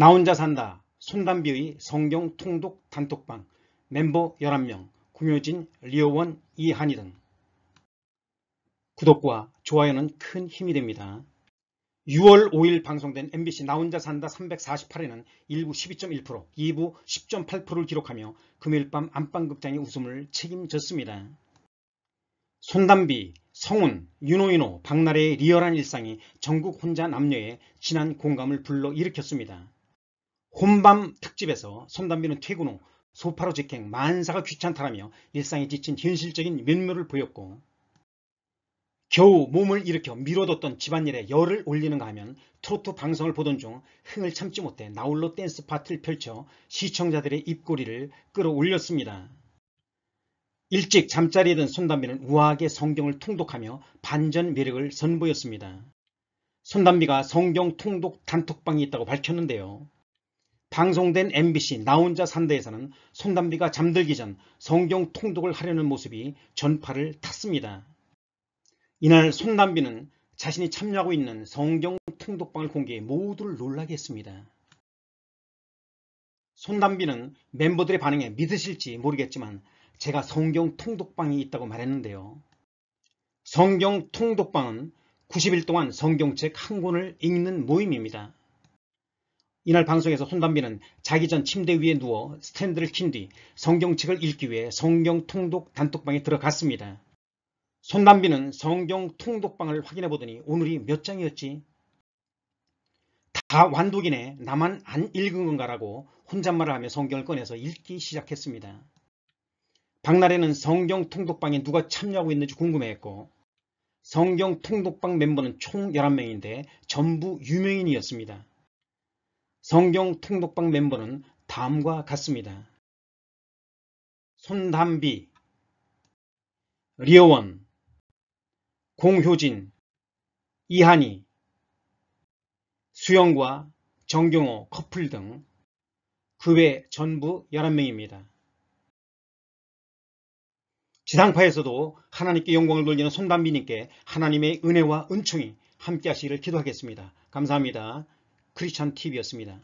나 혼자 산다. 손담비의 성경 통독 단톡방 멤버 11명 구묘진, 리오원, 이한이 등 구독과 좋아요는 큰 힘이 됩니다. 6월 5일 방송된 MBC 나 혼자 산다 3 4 8회는 1부 12.1%, 2부 10.8%를 기록하며 금요일 밤 안방극장의 웃음을 책임졌습니다. 손담비, 성훈, 윤호윤호, 박나래의 리얼한 일상이 전국 혼자 남녀의 진한 공감을 불러일으켰습니다. 혼밤 특집에서 손담비는 퇴근 후 소파로 직행 만사가 귀찮다라며 일상에 지친 현실적인 면모를 보였고 겨우 몸을 일으켜 미뤄뒀던 집안일에 열을 올리는가 하면 트로트 방송을 보던 중 흥을 참지 못해 나홀로 댄스 파트를 펼쳐 시청자들의 입꼬리를 끌어올렸습니다. 일찍 잠자리에 든 손담비는 우아하게 성경을 통독하며 반전 매력을 선보였습니다. 손담비가 성경 통독 단톡방이 있다고 밝혔는데요. 방송된 MBC 나 혼자 산다에서는 손담비가 잠들기 전 성경 통독을 하려는 모습이 전파를 탔습니다. 이날 손담비는 자신이 참여하고 있는 성경 통독방을 공개해 모두를 놀라게 했습니다. 손담비는 멤버들의 반응에 믿으실지 모르겠지만 제가 성경 통독방이 있다고 말했는데요. 성경 통독방은 90일 동안 성경책 한 권을 읽는 모임입니다. 이날 방송에서 손담비는 자기 전 침대 위에 누워 스탠드를 킨 뒤 성경책을 읽기 위해 성경 통독 단톡방에 들어갔습니다. 손담비는 성경 통독방을 확인해 보더니 오늘이 몇 장이었지? 다 완독이네 나만 안 읽은 건가라고 혼잣말을 하며 성경을 꺼내서 읽기 시작했습니다. 박나래는 성경 통독방에 누가 참여하고 있는지 궁금해했고 성경 통독방 멤버는 총 11명인데 전부 유명인이었습니다. 성경 통독방 멤버는 다음과 같습니다. 손담비, 리어원, 공효진, 이한이, 수영과 정경호 커플 등 그 외 전부 11명입니다. 지상파에서도 하나님께 영광을 돌리는 손담비님께 하나님의 은혜와 은총이 함께 하시기를 기도하겠습니다. 감사합니다. 크리스찬 TV였습니다.